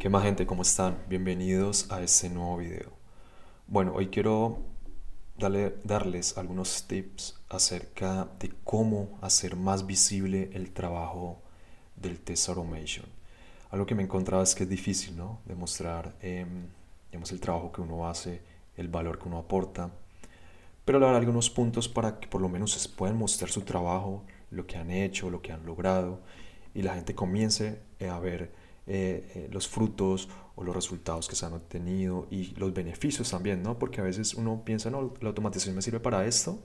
¿Qué más gente? ¿Cómo están? Bienvenidos a este nuevo video. Bueno, hoy quiero darle, darles algunos tips acerca de cómo hacer más visible el trabajo del test automation. Algo que me encontraba es que es difícil, ¿no? Demostrar, em, digamos, el trabajo que uno hace, el valor que uno aporta. Pero le algunos puntos para que por lo menos se puedan mostrar su trabajo, lo que han hecho, lo que han logrado y la gente comience a ver eh, eh, los frutos o los resultados que se han obtenido y los beneficios también, ¿no? Porque a veces uno piensa, no, la automatización me sirve para esto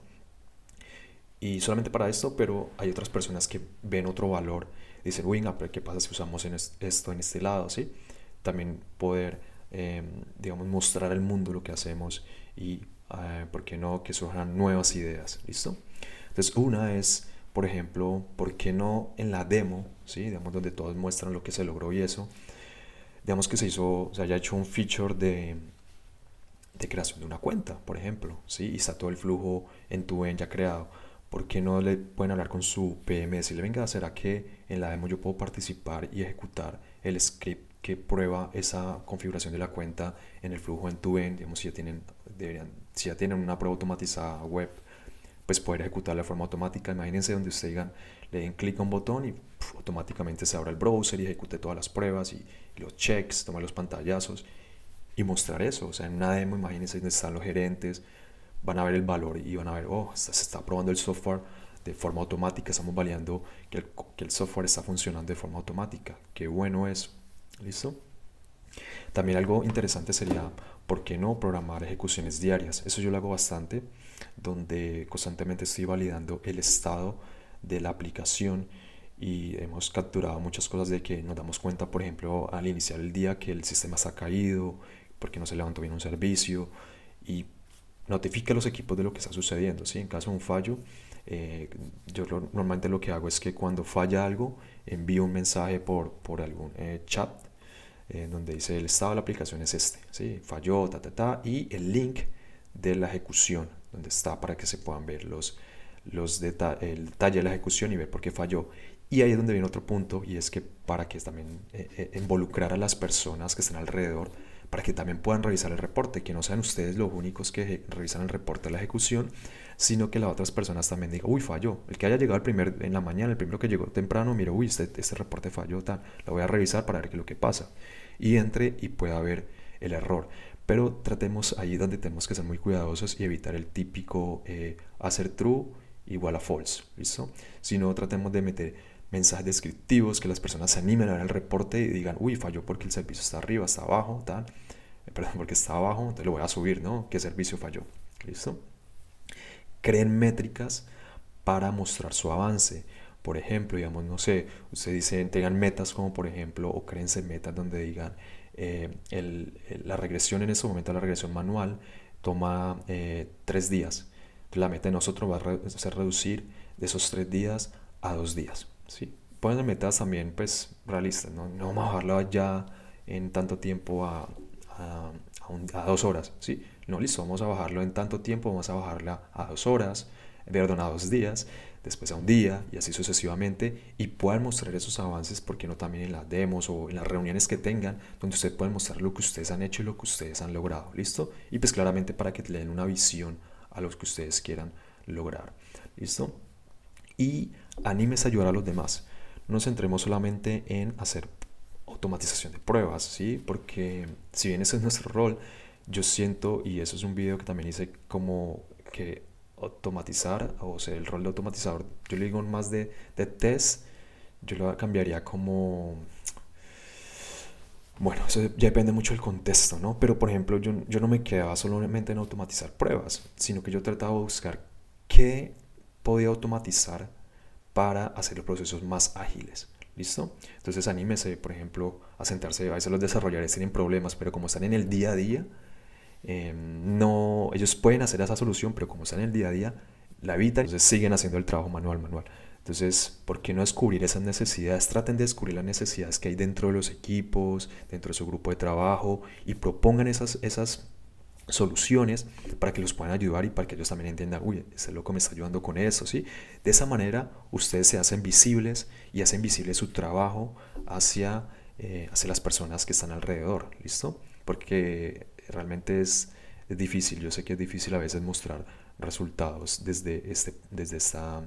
y solamente para esto, pero hay otras personas que ven otro valor, dicen, venga, pero ¿qué pasa si usamos en esto en este lado, ¿sí? También poder, em, digamos, mostrar al mundo lo que hacemos y, eh, ¿por qué no?, que surjan nuevas ideas, ¿listo? Entonces, una es, por ejemplo, ¿por qué no en la demo digamos, donde todos muestran lo que se logró y eso. Digamos que se hizo, se haya hecho un feature de, de creación de una cuenta, por ejemplo, ¿sí? y está todo el flujo en tu ven ya creado. ¿Por qué no le pueden hablar con su PM? le venga, ¿será que en la demo yo puedo participar y ejecutar el script que prueba esa configuración de la cuenta en el flujo en tu end, digamos, si ya tienen, deberían, si ya tienen una prueba automatizada web, pues poder ejecutarla de forma automática. Imagínense donde ustedes digan, le den clic a un botón y automáticamente se abre el browser y ejecute todas las pruebas y, los checks, toma los pantallazos y mostrar eso. O sea, en una demo, imagínense dónde están los gerentes, van a ver el valor y van a ver, oh, se está probando el software de forma automática, estamos validando que el, que el software está funcionando de forma automática. Qué bueno eso. ¿Listo? También algo interesante sería, ¿por qué no programar ejecuciones diarias? Eso yo lo hago bastante, donde constantemente estoy validando el estado de la aplicación y hemos capturado muchas cosas de que nos damos cuenta, por ejemplo, al iniciar el día que el sistema está caído, porque no se levantó bien un servicio y notifica a los equipos de lo que está sucediendo. ¿sí? En caso de un fallo, eh, yo normalmente lo que hago es que cuando falla algo, envío un mensaje por, por algún eh, chat eh, donde dice el estado de la aplicación es este, ¿sí? falló, ta, ta, ta, y el link de la ejecución donde está para que se puedan ver los los el detalle de la ejecución y ver por qué falló. Y ahí es donde viene otro punto, y es que para que también eh, eh, involucrar a las personas que están alrededor, para que también puedan revisar el reporte, que no sean ustedes los únicos que revisan el reporte de la ejecución, sino que las otras personas también digan, uy, falló. El que haya llegado el primer, en la mañana, el primero que llegó temprano, mira uy, este, este, reporte falló, tal, lo voy a revisar para ver qué es lo que pasa. Y entre y pueda ver el error. Pero tratemos ahí donde tenemos que ser muy cuidadosos y evitar el típico eh, hacer true igual a false, ¿listo? Si no, tratemos de meter mensajes descriptivos, que las personas se animen a ver el reporte y digan, uy, falló porque el servicio está arriba, está abajo, tal, eh, perdón, porque está abajo, entonces lo voy a subir, ¿no? ¿Qué servicio falló? ¿Listo? Creen métricas para mostrar su avance. Por ejemplo, digamos, no sé, ustedes dicen, tengan metas como por ejemplo, o créense metas donde digan, eh, el, la regresión en ese momento, la regresión manual, toma eh, tres días la meta de nosotros va a ser reducir de esos tres días a dos días. ¿sí? Ponen metas también pues realistas, no, no vamos a bajarlo ya en tanto tiempo a, a, dos horas. ¿sí? No, listo, vamos a bajarlo en tanto tiempo, vamos a bajarla a dos horas, perdón, a dos días, después a un día y así sucesivamente y puedan mostrar esos avances, porque no también en las demos o en las reuniones que tengan, donde ustedes pueden mostrar lo que ustedes han hecho y lo que ustedes han logrado, ¿listo? Y pues claramente para que le den una visión a los que ustedes quieran lograr. ¿Listo? Y anímese a ayudar a los demás. No nos centremos solamente en hacer automatización de pruebas, ¿sí? Porque si bien ese es nuestro rol, yo siento, y eso es un video que también hice como que automatizar, o ser el rol de automatizador, yo le digo más de, de test, yo lo cambiaría como bueno, eso ya depende mucho del contexto, ¿no? Pero por ejemplo, yo, no me quedaba solamente en automatizar pruebas, sino que yo trataba de buscar qué podía automatizar para hacer los procesos más ágiles. ¿Listo? Entonces anímese, por ejemplo, a sentarse. A veces los desarrolladores tienen problemas, pero como están en el día a día, em, no, ellos pueden hacer esa solución, pero como están en el día a día, la evitan, entonces siguen haciendo el trabajo manual, manual. Entonces, ¿por qué no descubrir esas necesidades? Traten de descubrir las necesidades que hay dentro de los equipos, dentro de su grupo de trabajo y propongan esas, esas soluciones para que los puedan ayudar y para que ellos también entiendan, uy, ese loco me está ayudando con eso, ¿sí? De esa manera ustedes se hacen visibles y hacen visible su trabajo hacia, eh, hacia las personas que están alrededor, ¿listo? Porque realmente es, difícil, yo sé que es difícil a veces mostrar resultados desde, este, desde esta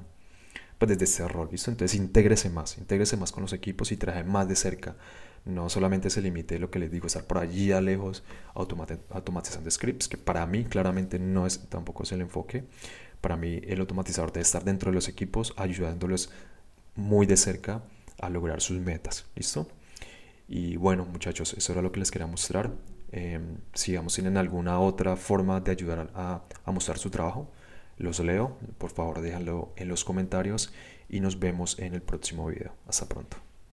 pues, desde ese rol, ¿listo? Entonces intégrese más, intégrese más con los equipos y traje más de cerca. No solamente se limite lo que les digo, estar por allí a lejos automatizando scripts, que para mí claramente no es tampoco es el enfoque. Para mí el automatizador debe estar dentro de los equipos ayudándolos muy de cerca a lograr sus metas, ¿listo? Y bueno, muchachos, eso era lo que les quería mostrar. Eh, em, si digamos tienen alguna otra forma de ayudar a mostrar su trabajo, los leo, por favor déjalo en los comentarios y nos vemos en el próximo video. Hasta pronto.